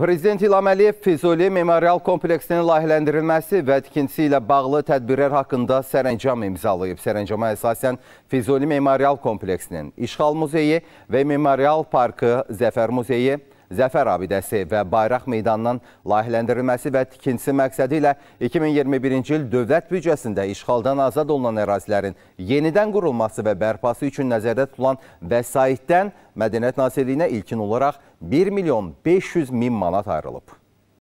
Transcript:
Prezident İlham Əliyev Füzuli memorial kompleksinin layihələndirilməsi və tikintisi ilə bağlı tədbirlər haqqında sərəncam imzalayıb. Sərəncama əsasən Füzuli memorial kompleksinin İşxal muzeyi və memorial parkı Zəfər muzeyi, Zəfər abidəsi və bayraq meydanının layihələndirilməsi və tikintisi məqsədi ilə 2021-ci il dövlət büdcəsində işğaldan azad olunan ərazilərin yenidən qurulması və bərpası üçün nəzərdə tutulan vəsaitdən Mədəniyyət Nazirliyinə ilkin olaraq 1 milyon 500 min manat ayrılıb.